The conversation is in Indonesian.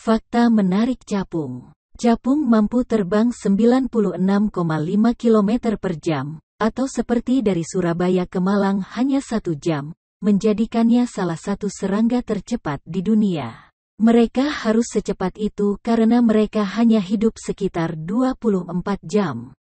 Fakta menarik capung. Capung mampu terbang 96,5 km per jam, atau seperti dari Surabaya ke Malang hanya satu jam, menjadikannya salah satu serangga tercepat di dunia. Mereka harus secepat itu karena mereka hanya hidup sekitar 24 jam.